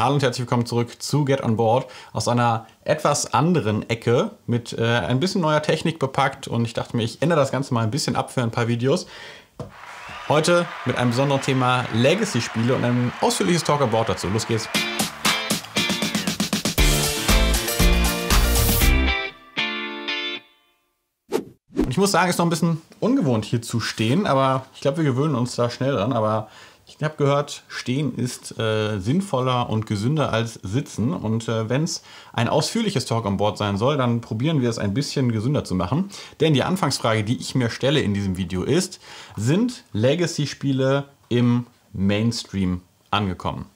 Hallo und herzlich willkommen zurück zu Get On Board aus einer etwas anderen Ecke mit äh, ein bisschen neuer Technik bepackt und ich dachte mir, ich ändere das Ganze mal ein bisschen ab für ein paar Videos. Heute mit einem besonderen Thema Legacy-Spiele und ein ausführliches Talk about dazu. Los geht's! Und ich muss sagen, es ist noch ein bisschen ungewohnt hier zu stehen, aber ich glaube, wir gewöhnen uns da schnell dran. Aber ich habe gehört, Stehen ist äh, sinnvoller und gesünder als Sitzen. Und äh, wenn es ein ausführliches Talk on Board sein soll, dann probieren wir es ein bisschen gesünder zu machen. Denn die Anfangsfrage, die ich mir stelle in diesem Video ist, sind Legacy-Spiele im Mainstream angekommen?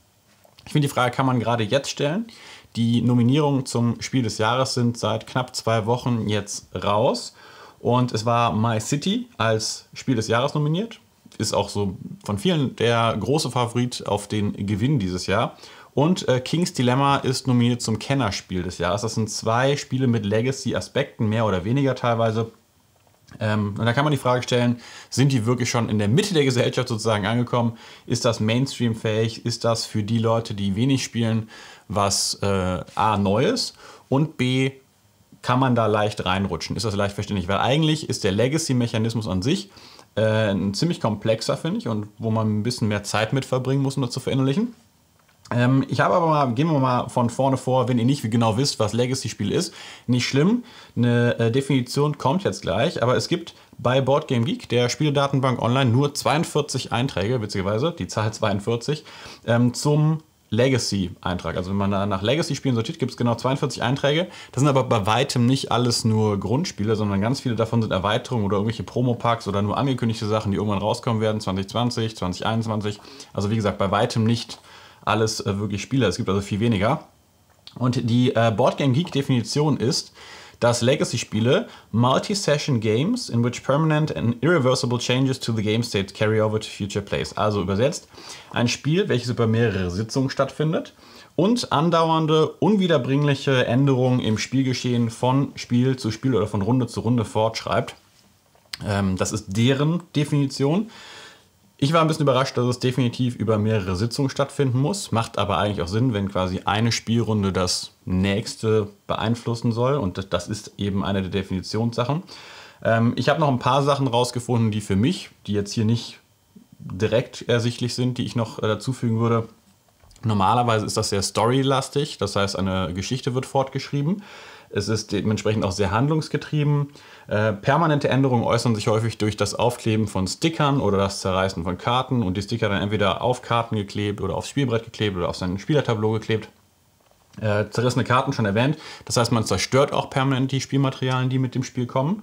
Ich finde, die Frage kann man gerade jetzt stellen. Die Nominierungen zum Spiel des Jahres sind seit knapp zwei Wochen jetzt raus. Und es war My City als Spiel des Jahres nominiert ist auch so von vielen der große Favorit auf den Gewinn dieses Jahr. Und äh, King's Dilemma ist nominiert zum Kennerspiel des Jahres. Das sind zwei Spiele mit Legacy-Aspekten, mehr oder weniger teilweise. Ähm, und da kann man die Frage stellen, sind die wirklich schon in der Mitte der Gesellschaft sozusagen angekommen? Ist das Mainstream-fähig? Ist das für die Leute, die wenig spielen, was äh, A Neues und B kann man da leicht reinrutschen? Ist das leicht verständlich? Weil eigentlich ist der Legacy-Mechanismus an sich äh, ein ziemlich komplexer, finde ich, und wo man ein bisschen mehr Zeit mit verbringen muss, um das zu verinnerlichen. Ähm, ich habe aber mal, gehen wir mal von vorne vor, wenn ihr nicht genau wisst, was Legacy-Spiel ist, nicht schlimm. Eine äh, Definition kommt jetzt gleich, aber es gibt bei Boardgame Geek, der Spieldatenbank online, nur 42 Einträge, witzigerweise, die Zahl 42, ähm, zum Legacy-Eintrag. Also wenn man nach Legacy-Spielen sortiert, gibt es genau 42 Einträge. Das sind aber bei weitem nicht alles nur Grundspiele, sondern ganz viele davon sind Erweiterungen oder irgendwelche Promopacks oder nur angekündigte Sachen, die irgendwann rauskommen werden, 2020, 2021. Also wie gesagt, bei weitem nicht alles äh, wirklich Spiele. Es gibt also viel weniger. Und die äh, Boardgame Geek-Definition ist, dass Legacy-Spiele Multi-Session Games in which permanent and irreversible changes to the game state carry over to future plays. Also übersetzt, ein Spiel, welches über mehrere Sitzungen stattfindet und andauernde, unwiederbringliche Änderungen im Spielgeschehen von Spiel zu Spiel oder von Runde zu Runde fortschreibt. Ähm, das ist deren Definition. Ich war ein bisschen überrascht, dass es definitiv über mehrere Sitzungen stattfinden muss. Macht aber eigentlich auch Sinn, wenn quasi eine Spielrunde das nächste beeinflussen soll. Und das ist eben eine der Definitionssachen. Ähm, ich habe noch ein paar Sachen rausgefunden, die für mich, die jetzt hier nicht direkt ersichtlich sind, die ich noch äh, dazufügen würde. Normalerweise ist das sehr storylastig, das heißt, eine Geschichte wird fortgeschrieben. Es ist dementsprechend auch sehr handlungsgetrieben. Äh, permanente Änderungen äußern sich häufig durch das Aufkleben von Stickern oder das Zerreißen von Karten und die Sticker dann entweder auf Karten geklebt oder aufs Spielbrett geklebt oder auf sein Spielertableau geklebt. Äh, zerrissene Karten schon erwähnt. Das heißt, man zerstört auch permanent die Spielmaterialien, die mit dem Spiel kommen.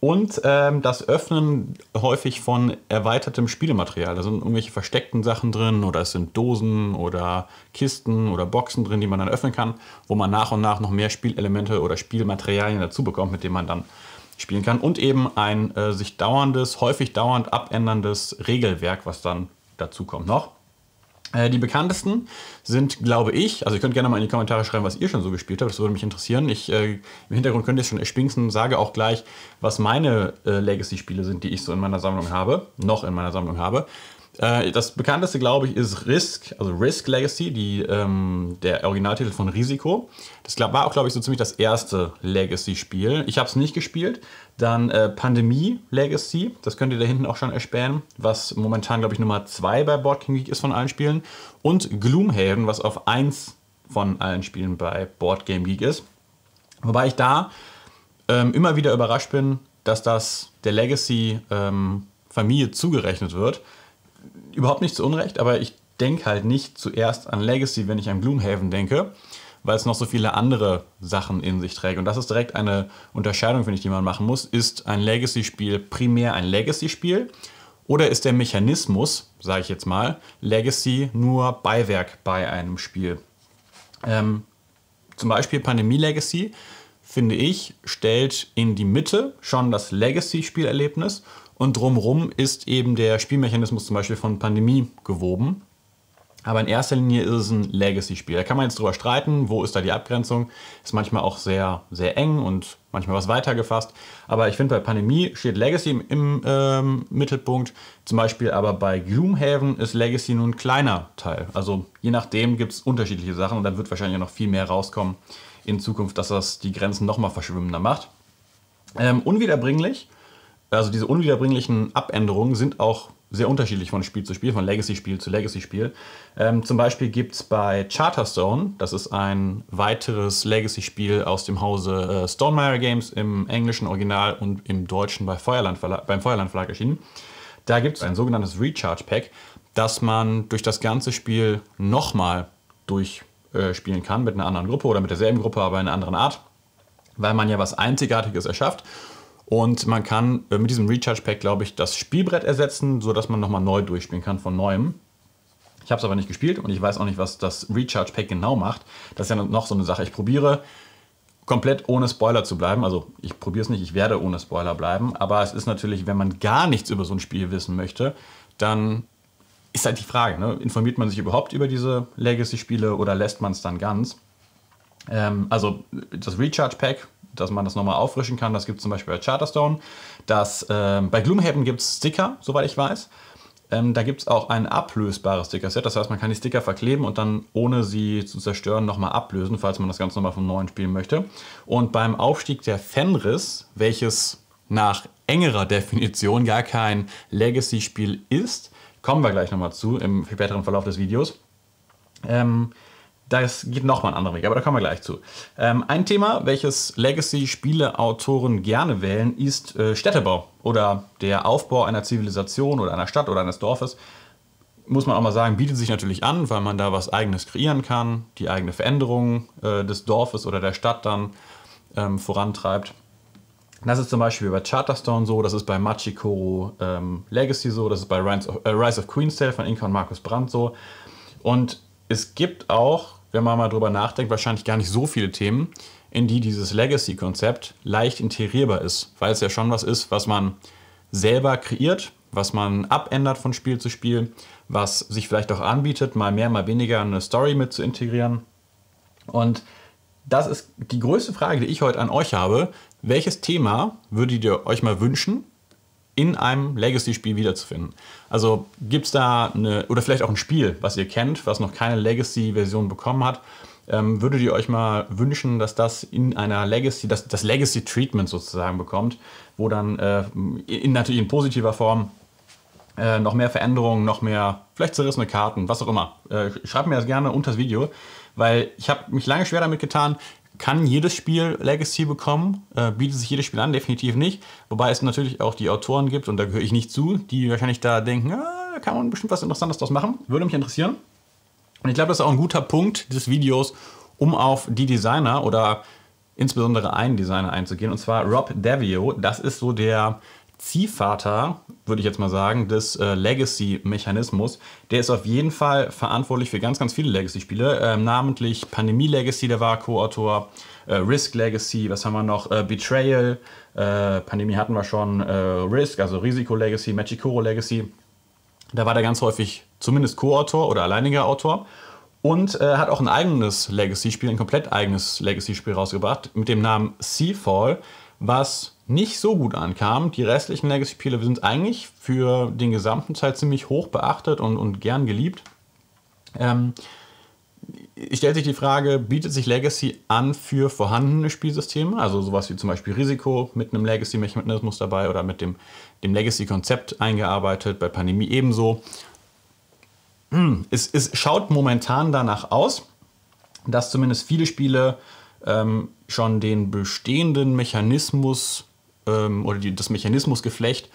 Und ähm, das Öffnen häufig von erweitertem Spielematerial. Da sind irgendwelche versteckten Sachen drin oder es sind Dosen oder Kisten oder Boxen drin, die man dann öffnen kann, wo man nach und nach noch mehr Spielelemente oder Spielmaterialien dazu bekommt, mit denen man dann spielen kann. Und eben ein äh, sich dauerndes, häufig dauernd abänderndes Regelwerk, was dann dazu kommt noch. Äh, die bekanntesten sind, glaube ich, also ihr könnt gerne mal in die Kommentare schreiben, was ihr schon so gespielt habt, das würde mich interessieren. Ich, äh, Im Hintergrund könnt ihr es schon erspinksen, sage auch gleich, was meine äh, Legacy-Spiele sind, die ich so in meiner Sammlung habe, noch in meiner Sammlung habe. Äh, das bekannteste, glaube ich, ist Risk, also Risk Legacy, die, ähm, der Originaltitel von Risiko. Das war auch, glaube ich, so ziemlich das erste Legacy-Spiel. Ich habe es nicht gespielt. Dann äh, Pandemie Legacy, das könnt ihr da hinten auch schon erspähen, was momentan, glaube ich, Nummer 2 bei Board King Geek ist von allen Spielen. Und Gloomhaven, was auf 1 von allen Spielen bei Board Game Geek ist. Wobei ich da ähm, immer wieder überrascht bin, dass das der Legacy-Familie ähm, zugerechnet wird überhaupt nicht zu Unrecht, aber ich denke halt nicht zuerst an Legacy, wenn ich an Gloomhaven denke, weil es noch so viele andere Sachen in sich trägt. Und das ist direkt eine Unterscheidung, finde ich, die man machen muss. Ist ein Legacy-Spiel primär ein Legacy-Spiel oder ist der Mechanismus, sage ich jetzt mal, Legacy nur Beiwerk bei einem Spiel? Ähm, zum Beispiel Pandemie Legacy, finde ich, stellt in die Mitte schon das Legacy-Spielerlebnis und drumherum ist eben der Spielmechanismus zum Beispiel von Pandemie gewoben. Aber in erster Linie ist es ein Legacy-Spiel. Da kann man jetzt drüber streiten, wo ist da die Abgrenzung. Ist manchmal auch sehr, sehr eng und manchmal was weitergefasst. Aber ich finde, bei Pandemie steht Legacy im, im ähm, Mittelpunkt. Zum Beispiel aber bei Gloomhaven ist Legacy nur ein kleiner Teil. Also je nachdem gibt es unterschiedliche Sachen und dann wird wahrscheinlich noch viel mehr rauskommen in Zukunft, dass das die Grenzen nochmal verschwimmender macht. Ähm, unwiederbringlich also diese unwiederbringlichen Abänderungen sind auch sehr unterschiedlich von Spiel zu Spiel, von Legacy-Spiel zu Legacy-Spiel. Ähm, zum Beispiel gibt es bei Charterstone, das ist ein weiteres Legacy-Spiel aus dem Hause äh, Stonemaier Games im englischen Original und im deutschen bei Feuerland beim Feuerland Verlag erschienen. Da gibt es ein sogenanntes Recharge-Pack, das man durch das ganze Spiel nochmal durchspielen äh, kann, mit einer anderen Gruppe oder mit derselben Gruppe, aber in einer anderen Art, weil man ja was Einzigartiges erschafft und man kann äh, mit diesem Recharge Pack, glaube ich, das Spielbrett ersetzen, sodass man nochmal neu durchspielen kann von neuem. Ich habe es aber nicht gespielt und ich weiß auch nicht, was das Recharge Pack genau macht. Das ist ja noch so eine Sache. Ich probiere komplett ohne Spoiler zu bleiben. Also ich probiere es nicht, ich werde ohne Spoiler bleiben. Aber es ist natürlich, wenn man gar nichts über so ein Spiel wissen möchte, dann ist halt die Frage, ne? informiert man sich überhaupt über diese Legacy-Spiele oder lässt man es dann ganz? Ähm, also das Recharge Pack, dass man das nochmal auffrischen kann, das gibt es zum Beispiel bei Charterstone. Das, ähm, bei Gloomhaven gibt es Sticker, soweit ich weiß. Ähm, da gibt es auch ein ablösbares Sticker-Set, das heißt, man kann die Sticker verkleben und dann, ohne sie zu zerstören, nochmal ablösen, falls man das Ganze nochmal vom Neuen spielen möchte. Und beim Aufstieg der Fenris, welches nach engerer Definition gar kein Legacy-Spiel ist, kommen wir gleich nochmal zu im späteren Verlauf des Videos. Ähm, das geht nochmal einen anderen Weg, aber da kommen wir gleich zu. Ähm, ein Thema, welches Legacy-Spieleautoren gerne wählen, ist äh, Städtebau oder der Aufbau einer Zivilisation oder einer Stadt oder eines Dorfes. Muss man auch mal sagen, bietet sich natürlich an, weil man da was Eigenes kreieren kann, die eigene Veränderung äh, des Dorfes oder der Stadt dann ähm, vorantreibt. Das ist zum Beispiel bei Charterstone so, das ist bei Machikoro ähm, Legacy so, das ist bei Rise of, äh, Rise of Queen's von Inka und Markus Brandt so. Und es gibt auch wenn man mal drüber nachdenkt, wahrscheinlich gar nicht so viele Themen, in die dieses Legacy-Konzept leicht integrierbar ist, weil es ja schon was ist, was man selber kreiert, was man abändert von Spiel zu Spiel, was sich vielleicht auch anbietet, mal mehr, mal weniger eine Story mit zu integrieren. Und das ist die größte Frage, die ich heute an euch habe. Welches Thema würdet ihr euch mal wünschen, in einem Legacy-Spiel wiederzufinden. Also gibt es da eine, oder vielleicht auch ein Spiel, was ihr kennt, was noch keine Legacy-Version bekommen hat, ähm, würdet ihr euch mal wünschen, dass das in einer Legacy, dass das Legacy-Treatment sozusagen bekommt, wo dann äh, in natürlich in positiver Form äh, noch mehr Veränderungen, noch mehr, vielleicht zerrissene Karten, was auch immer. Äh, schreibt mir das gerne unter das Video, weil ich habe mich lange schwer damit getan, kann jedes Spiel Legacy bekommen, äh, bietet sich jedes Spiel an, definitiv nicht. Wobei es natürlich auch die Autoren gibt, und da gehöre ich nicht zu, die wahrscheinlich da denken, ah, da kann man bestimmt was Interessantes draus machen. Würde mich interessieren. Und ich glaube, das ist auch ein guter Punkt des Videos, um auf die Designer oder insbesondere einen Designer einzugehen, und zwar Rob Davio. Das ist so der Ziehvater, würde ich jetzt mal sagen, des äh, Legacy-Mechanismus. Der ist auf jeden Fall verantwortlich für ganz, ganz viele Legacy-Spiele, äh, namentlich Pandemie-Legacy, der war Co-Autor, äh, Risk Legacy, was haben wir noch? Äh, Betrayal, äh, Pandemie hatten wir schon, äh, Risk, also Risiko-Legacy, Magikoro Legacy. Da war der ganz häufig zumindest Co-Autor oder alleiniger Autor. Und hat auch ein eigenes Legacy-Spiel, ein komplett eigenes Legacy-Spiel rausgebracht mit dem Namen Seafall, was nicht so gut ankam. Die restlichen Legacy-Spiele sind eigentlich für den gesamten Zeit ziemlich hoch beachtet und, und gern geliebt. Ähm, stellt sich die Frage, bietet sich Legacy an für vorhandene Spielsysteme? Also sowas wie zum Beispiel Risiko mit einem Legacy-Mechanismus dabei oder mit dem, dem Legacy-Konzept eingearbeitet, bei Pandemie ebenso. Hm, es, es schaut momentan danach aus, dass zumindest viele Spiele ähm, schon den bestehenden Mechanismus ähm, oder die, das Mechanismusgeflecht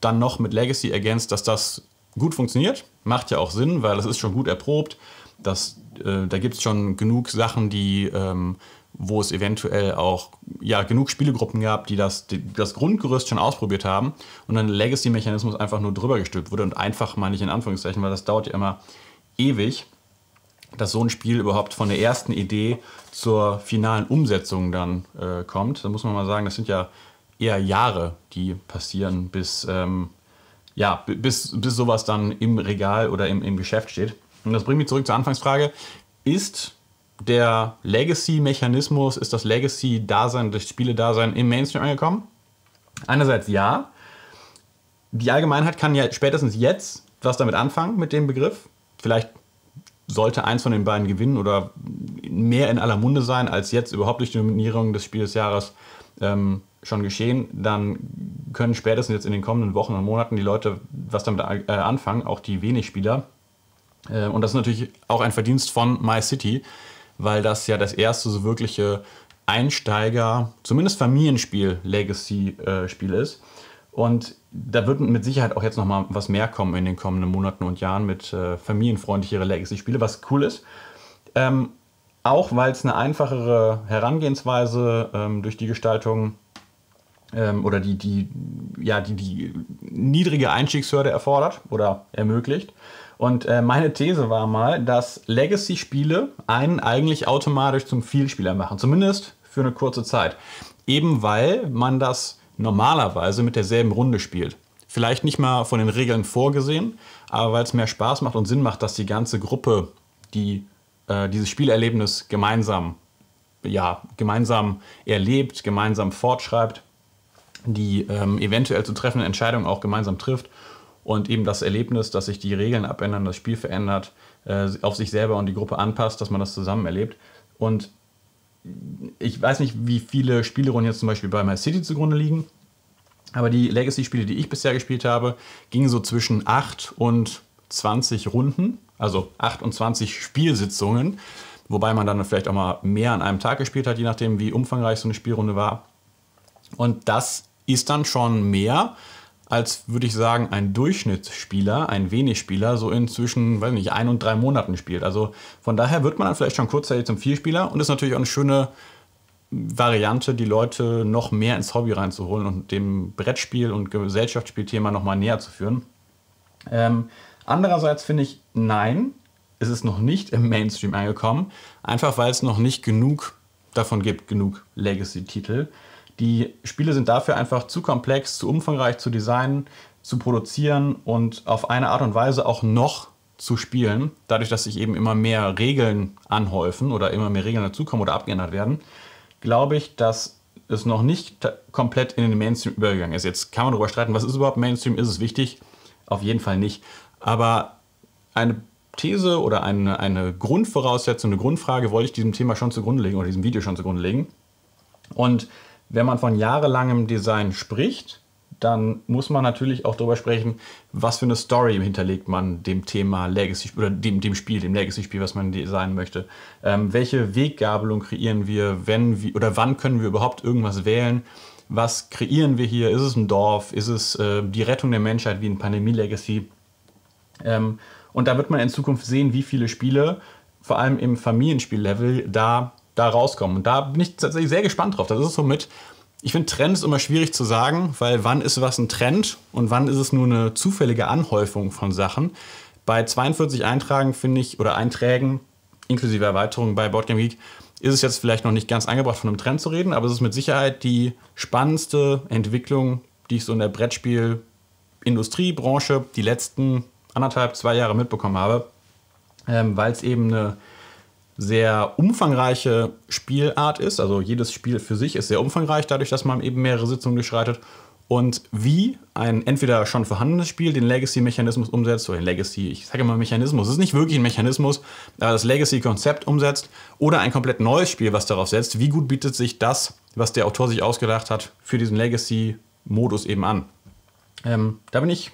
dann noch mit Legacy ergänzt, dass das gut funktioniert. Macht ja auch Sinn, weil es ist schon gut erprobt. Das, äh, da gibt es schon genug Sachen, die, ähm, wo es eventuell auch ja, genug Spielegruppen gab, die das, die das Grundgerüst schon ausprobiert haben und dann Legacy-Mechanismus einfach nur drüber gestülpt wurde. Und einfach meine ich in Anführungszeichen, weil das dauert ja immer ewig, dass so ein Spiel überhaupt von der ersten Idee zur finalen Umsetzung dann äh, kommt. Da muss man mal sagen, das sind ja eher Jahre, die passieren, bis, ähm, ja, bis, bis sowas dann im Regal oder im, im Geschäft steht. Und das bringt mich zurück zur Anfangsfrage. Ist der Legacy-Mechanismus, ist das Legacy-Dasein, das Spiele-Dasein im Mainstream angekommen? Einerseits ja. Die Allgemeinheit kann ja spätestens jetzt was damit anfangen mit dem Begriff. Vielleicht sollte eins von den beiden gewinnen oder mehr in aller Munde sein, als jetzt überhaupt durch die Nominierung des Spiels des Jahres ähm, schon geschehen, dann können spätestens jetzt in den kommenden Wochen und Monaten die Leute was damit äh, anfangen, auch die wenig Spieler. Äh, und das ist natürlich auch ein Verdienst von My City, weil das ja das erste so wirkliche Einsteiger, zumindest Familienspiel, Legacy-Spiel äh, ist. Und da wird mit Sicherheit auch jetzt nochmal was mehr kommen in den kommenden Monaten und Jahren mit äh, familienfreundlichere Legacy-Spiele, was cool ist. Ähm, auch weil es eine einfachere Herangehensweise ähm, durch die Gestaltung ähm, oder die, die, ja, die, die niedrige Einstiegshürde erfordert oder ermöglicht. Und äh, meine These war mal, dass Legacy-Spiele einen eigentlich automatisch zum Vielspieler machen, zumindest für eine kurze Zeit. Eben weil man das normalerweise mit derselben Runde spielt. Vielleicht nicht mal von den Regeln vorgesehen, aber weil es mehr Spaß macht und Sinn macht, dass die ganze Gruppe die, äh, dieses Spielerlebnis gemeinsam, ja, gemeinsam erlebt, gemeinsam fortschreibt, die ähm, eventuell zu treffenden Entscheidungen auch gemeinsam trifft und eben das Erlebnis, dass sich die Regeln abändern, das Spiel verändert, äh, auf sich selber und die Gruppe anpasst, dass man das zusammen erlebt. Und ich weiß nicht, wie viele Spielerunden jetzt zum Beispiel bei My City zugrunde liegen, aber die Legacy-Spiele, die ich bisher gespielt habe, gingen so zwischen 8 und 20 Runden, also 28 Spielsitzungen, wobei man dann vielleicht auch mal mehr an einem Tag gespielt hat, je nachdem, wie umfangreich so eine Spielrunde war. Und das ist dann schon mehr als, würde ich sagen, ein Durchschnittsspieler, ein Wenig-Spieler, so inzwischen, weiß nicht, ein und drei Monaten spielt. Also von daher wird man dann vielleicht schon kurzzeitig zum Vielspieler und ist natürlich auch eine schöne Variante, die Leute noch mehr ins Hobby reinzuholen und dem Brettspiel- und Gesellschaftsspielthema nochmal näher zu führen. Ähm, andererseits finde ich, nein, es ist noch nicht im Mainstream angekommen, einfach weil es noch nicht genug davon gibt, genug Legacy-Titel. Die Spiele sind dafür einfach zu komplex, zu umfangreich zu designen, zu produzieren und auf eine Art und Weise auch noch zu spielen, dadurch, dass sich eben immer mehr Regeln anhäufen oder immer mehr Regeln dazukommen oder abgeändert werden, glaube ich, dass es noch nicht komplett in den Mainstream übergegangen ist. Jetzt kann man darüber streiten, was ist überhaupt Mainstream, ist es wichtig? Auf jeden Fall nicht. Aber eine These oder eine, eine Grundvoraussetzung, eine Grundfrage wollte ich diesem Thema schon zugrunde legen oder diesem Video schon zugrunde legen. Und wenn man von jahrelangem Design spricht, dann muss man natürlich auch darüber sprechen, was für eine Story hinterlegt man dem Thema Legacy oder dem, dem Spiel, dem Legacy-Spiel, was man designen möchte. Ähm, welche Weggabelung kreieren wir, wenn wir, oder wann können wir überhaupt irgendwas wählen? Was kreieren wir hier? Ist es ein Dorf? Ist es äh, die Rettung der Menschheit wie ein Pandemie-Legacy? Ähm, und da wird man in Zukunft sehen, wie viele Spiele, vor allem im Familienspiel-Level, da da rauskommen. Und da bin ich tatsächlich sehr gespannt drauf. Das ist so mit, ich finde Trend ist immer schwierig zu sagen, weil wann ist was ein Trend und wann ist es nur eine zufällige Anhäufung von Sachen. Bei 42 Eintragen finde ich, oder Einträgen inklusive Erweiterungen bei Boardgame Geek, ist es jetzt vielleicht noch nicht ganz angebracht, von einem Trend zu reden, aber es ist mit Sicherheit die spannendste Entwicklung, die ich so in der Brettspiel-Industriebranche die letzten anderthalb, zwei Jahre mitbekommen habe, ähm, weil es eben eine sehr umfangreiche Spielart ist. Also jedes Spiel für sich ist sehr umfangreich, dadurch, dass man eben mehrere Sitzungen durchschreitet. Und wie ein entweder schon vorhandenes Spiel den Legacy-Mechanismus umsetzt, oder den Legacy, ich sage immer Mechanismus, es ist nicht wirklich ein Mechanismus, aber das Legacy-Konzept umsetzt, oder ein komplett neues Spiel, was darauf setzt, wie gut bietet sich das, was der Autor sich ausgedacht hat, für diesen Legacy-Modus eben an. Ähm, da bin ich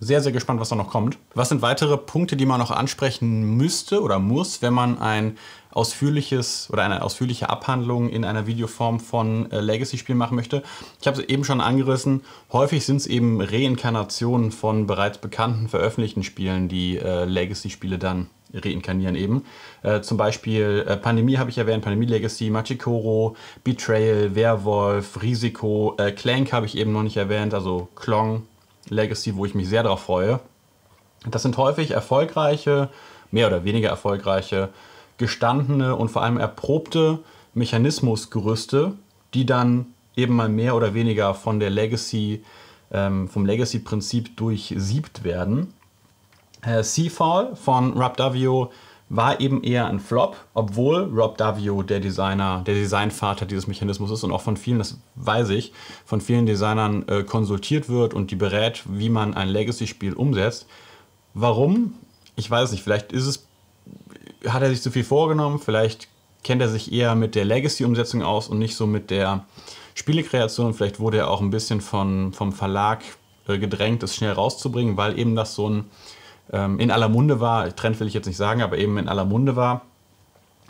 sehr, sehr gespannt, was da noch kommt. Was sind weitere Punkte, die man noch ansprechen müsste oder muss, wenn man ein ausführliches oder eine ausführliche Abhandlung in einer Videoform von äh, Legacy-Spielen machen möchte? Ich habe es eben schon angerissen. Häufig sind es eben Reinkarnationen von bereits bekannten veröffentlichten Spielen, die äh, Legacy-Spiele dann reinkarnieren eben. Äh, zum Beispiel äh, Pandemie habe ich erwähnt, Pandemie Legacy, Machikoro, Betrayal, Werwolf, Risiko, äh, Clank habe ich eben noch nicht erwähnt, also Klong Legacy, wo ich mich sehr darauf freue. Das sind häufig erfolgreiche, mehr oder weniger erfolgreiche, gestandene und vor allem erprobte Mechanismusgerüste, die dann eben mal mehr oder weniger von der Legacy, ähm, vom Legacy-Prinzip durchsiebt werden. Äh, Seafall von Rubdavio war eben eher ein Flop, obwohl Rob Davio der Designer, der Designvater dieses Mechanismus ist und auch von vielen, das weiß ich, von vielen Designern äh, konsultiert wird und die berät, wie man ein Legacy-Spiel umsetzt. Warum? Ich weiß nicht, vielleicht ist es, hat er sich zu viel vorgenommen, vielleicht kennt er sich eher mit der Legacy-Umsetzung aus und nicht so mit der Spielekreation. Vielleicht wurde er auch ein bisschen von, vom Verlag äh, gedrängt, es schnell rauszubringen, weil eben das so ein ähm, in aller Munde war, Trend will ich jetzt nicht sagen, aber eben in aller Munde war.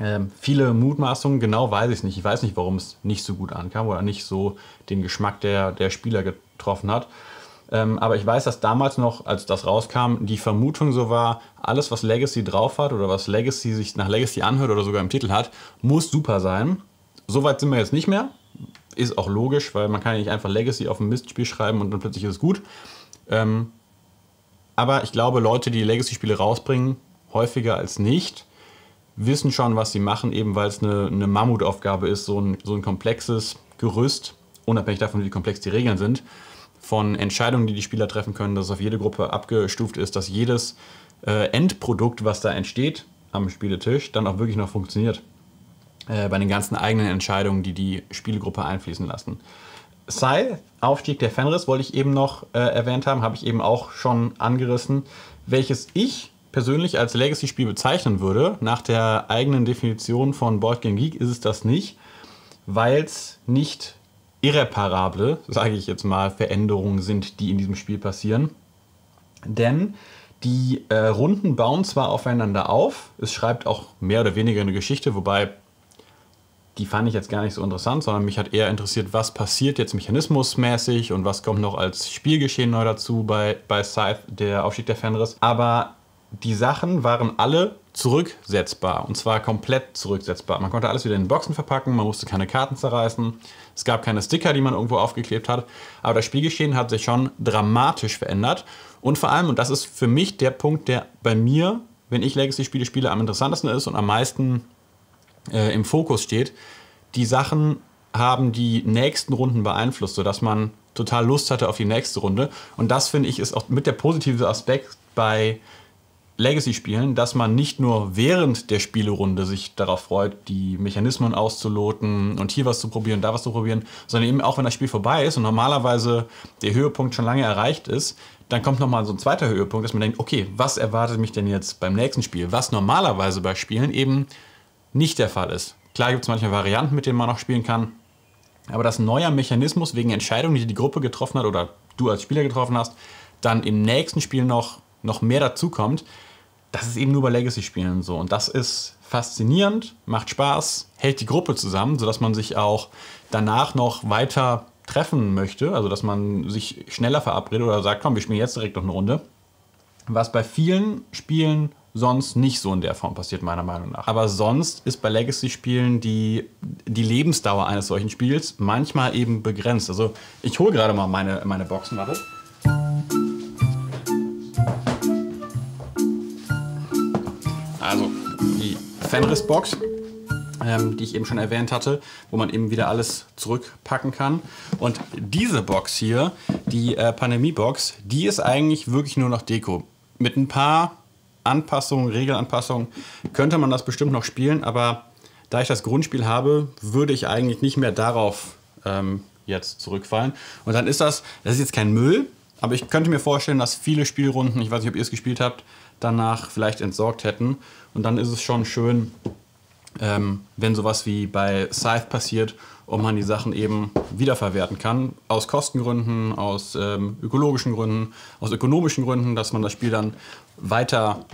Ähm, viele Mutmaßungen, genau weiß ich es nicht. Ich weiß nicht, warum es nicht so gut ankam oder nicht so den Geschmack der, der Spieler getroffen hat. Ähm, aber ich weiß, dass damals noch, als das rauskam, die Vermutung so war, alles, was Legacy drauf hat oder was Legacy sich nach Legacy anhört oder sogar im Titel hat, muss super sein. Soweit sind wir jetzt nicht mehr. Ist auch logisch, weil man kann ja nicht einfach Legacy auf ein Mistspiel schreiben und dann plötzlich ist es gut. Ähm, aber ich glaube, Leute, die Legacy-Spiele rausbringen, häufiger als nicht, wissen schon, was sie machen, eben weil es eine, eine Mammutaufgabe ist, so ein, so ein komplexes Gerüst, unabhängig davon, wie komplex die Regeln sind, von Entscheidungen, die die Spieler treffen können, dass es auf jede Gruppe abgestuft ist, dass jedes äh, Endprodukt, was da entsteht am Spieletisch, dann auch wirklich noch funktioniert. Äh, bei den ganzen eigenen Entscheidungen, die die Spielgruppe einfließen lassen. Sai, Aufstieg der Fenris, wollte ich eben noch äh, erwähnt haben, habe ich eben auch schon angerissen, welches ich persönlich als Legacy-Spiel bezeichnen würde. Nach der eigenen Definition von Board Game Geek ist es das nicht, weil es nicht irreparable, sage ich jetzt mal, Veränderungen sind, die in diesem Spiel passieren. Denn die äh, Runden bauen zwar aufeinander auf, es schreibt auch mehr oder weniger eine Geschichte, wobei die fand ich jetzt gar nicht so interessant, sondern mich hat eher interessiert, was passiert jetzt mechanismusmäßig und was kommt noch als Spielgeschehen neu dazu bei, bei Scythe, der Aufstieg der Fenris. Aber die Sachen waren alle zurücksetzbar und zwar komplett zurücksetzbar. Man konnte alles wieder in Boxen verpacken, man musste keine Karten zerreißen, es gab keine Sticker, die man irgendwo aufgeklebt hat, aber das Spielgeschehen hat sich schon dramatisch verändert und vor allem, und das ist für mich der Punkt, der bei mir, wenn ich Legacy-Spiele spiele, am interessantesten ist und am meisten äh, im Fokus steht, die Sachen haben die nächsten Runden beeinflusst, sodass man total Lust hatte auf die nächste Runde. Und das finde ich ist auch mit der positive Aspekt bei Legacy-Spielen, dass man nicht nur während der Spielerunde sich darauf freut, die Mechanismen auszuloten und hier was zu probieren, da was zu probieren, sondern eben auch, wenn das Spiel vorbei ist und normalerweise der Höhepunkt schon lange erreicht ist, dann kommt nochmal so ein zweiter Höhepunkt, dass man denkt, okay, was erwartet mich denn jetzt beim nächsten Spiel? Was normalerweise bei Spielen eben nicht der Fall ist. Klar gibt es manchmal Varianten, mit denen man noch spielen kann, aber dass ein neuer Mechanismus wegen Entscheidungen, die die Gruppe getroffen hat oder du als Spieler getroffen hast, dann im nächsten Spiel noch, noch mehr dazukommt, das ist eben nur bei Legacy-Spielen so. Und das ist faszinierend, macht Spaß, hält die Gruppe zusammen, sodass man sich auch danach noch weiter treffen möchte. Also, dass man sich schneller verabredet oder sagt, komm, wir spielen jetzt direkt noch eine Runde. Was bei vielen Spielen sonst nicht so in der Form passiert, meiner Meinung nach. Aber sonst ist bei Legacy-Spielen die, die Lebensdauer eines solchen Spiels manchmal eben begrenzt. Also ich hole gerade mal meine, meine Boxen, warte. Also die Fenris-Box ähm, die ich eben schon erwähnt hatte, wo man eben wieder alles zurückpacken kann. Und diese Box hier, die äh, Pandemie-Box, die ist eigentlich wirklich nur noch Deko. Mit ein paar Anpassungen, Regelanpassungen, könnte man das bestimmt noch spielen, aber da ich das Grundspiel habe, würde ich eigentlich nicht mehr darauf ähm, jetzt zurückfallen. Und dann ist das, das ist jetzt kein Müll, aber ich könnte mir vorstellen, dass viele Spielrunden, ich weiß nicht, ob ihr es gespielt habt, danach vielleicht entsorgt hätten. Und dann ist es schon schön, ähm, wenn sowas wie bei Scythe passiert, ob man die Sachen eben wiederverwerten kann. Aus Kostengründen, aus ähm, ökologischen Gründen, aus ökonomischen Gründen, dass man das Spiel dann weiter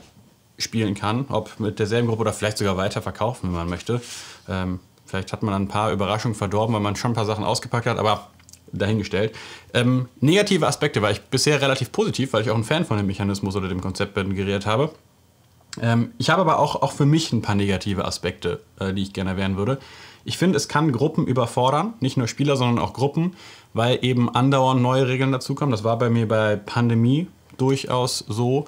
spielen kann, ob mit derselben Gruppe oder vielleicht sogar weiter verkaufen, wenn man möchte. Ähm, vielleicht hat man ein paar Überraschungen verdorben, weil man schon ein paar Sachen ausgepackt hat, aber dahingestellt. Ähm, negative Aspekte war ich bisher relativ positiv, weil ich auch ein Fan von dem Mechanismus oder dem Konzept bin, geredet habe. Ähm, ich habe aber auch, auch für mich ein paar negative Aspekte, äh, die ich gerne erwähnen würde. Ich finde, es kann Gruppen überfordern, nicht nur Spieler, sondern auch Gruppen, weil eben andauernd neue Regeln dazukommen. Das war bei mir bei Pandemie durchaus so,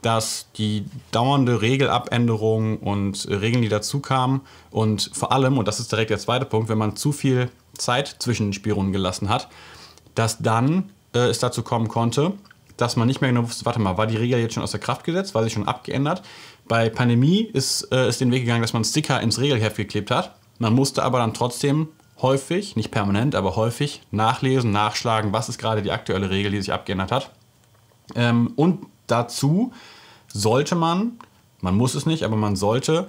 dass die dauernde Regelabänderung und Regeln, die dazukamen und vor allem, und das ist direkt der zweite Punkt, wenn man zu viel Zeit zwischen den Spielrunden gelassen hat, dass dann äh, es dazu kommen konnte, dass man nicht mehr genau wusste, warte mal, war die Regel jetzt schon aus der Kraft gesetzt, war sie schon abgeändert? Bei Pandemie ist es äh, den Weg gegangen, dass man Sticker ins Regelheft geklebt hat. Man musste aber dann trotzdem häufig, nicht permanent, aber häufig nachlesen, nachschlagen, was ist gerade die aktuelle Regel, die sich abgeändert hat. Ähm, und dazu sollte man, man muss es nicht, aber man sollte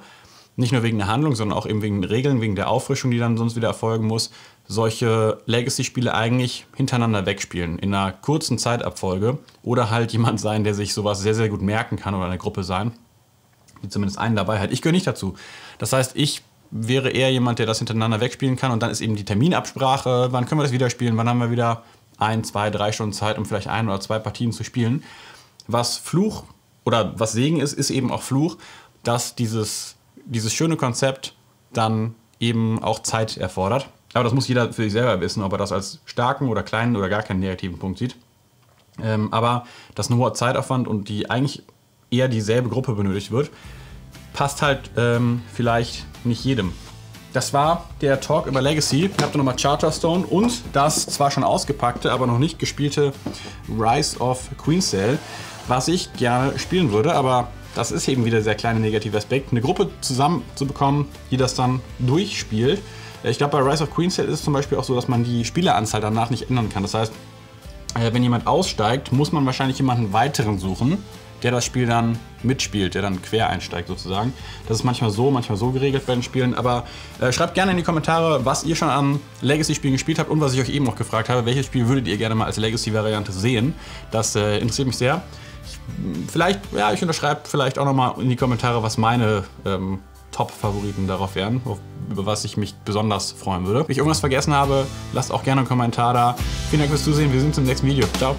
nicht nur wegen der Handlung, sondern auch eben wegen den Regeln, wegen der Auffrischung, die dann sonst wieder erfolgen muss, solche Legacy-Spiele eigentlich hintereinander wegspielen, in einer kurzen Zeitabfolge oder halt jemand sein, der sich sowas sehr, sehr gut merken kann oder eine Gruppe sein, die zumindest einen dabei hat. Ich gehöre nicht dazu. Das heißt, ich wäre eher jemand, der das hintereinander wegspielen kann und dann ist eben die Terminabsprache, wann können wir das wieder spielen, wann haben wir wieder ein, zwei, drei Stunden Zeit, um vielleicht ein oder zwei Partien zu spielen. Was Fluch oder was Segen ist, ist eben auch Fluch, dass dieses, dieses schöne Konzept dann eben auch Zeit erfordert. Aber das muss jeder für sich selber wissen, ob er das als starken oder kleinen oder gar keinen negativen Punkt sieht. Ähm, aber dass ein hoher Zeitaufwand und die eigentlich eher dieselbe Gruppe benötigt wird, passt halt ähm, vielleicht nicht jedem. Das war der Talk über Legacy. Ich habe da nochmal Charterstone und das zwar schon ausgepackte, aber noch nicht gespielte Rise of Queensail, was ich gerne spielen würde, aber das ist eben wieder der sehr kleine negative Aspekt, eine Gruppe zusammenzubekommen, die das dann durchspielt ich glaube, bei Rise of Queens ist es zum Beispiel auch so, dass man die Spieleranzahl danach nicht ändern kann. Das heißt, äh, wenn jemand aussteigt, muss man wahrscheinlich jemanden weiteren suchen, der das Spiel dann mitspielt, der dann quer einsteigt sozusagen. Das ist manchmal so, manchmal so geregelt bei den Spielen. Aber äh, schreibt gerne in die Kommentare, was ihr schon an Legacy-Spielen gespielt habt und was ich euch eben noch gefragt habe, welches Spiel würdet ihr gerne mal als Legacy-Variante sehen? Das äh, interessiert mich sehr. Ich, vielleicht, ja, ich unterschreibe vielleicht auch nochmal in die Kommentare, was meine ähm, Top-Favoriten darauf wären, über was ich mich besonders freuen würde. Wenn ich irgendwas vergessen habe, lasst auch gerne einen Kommentar da. Vielen Dank fürs Zusehen. Wir sehen uns im nächsten Video. Ciao.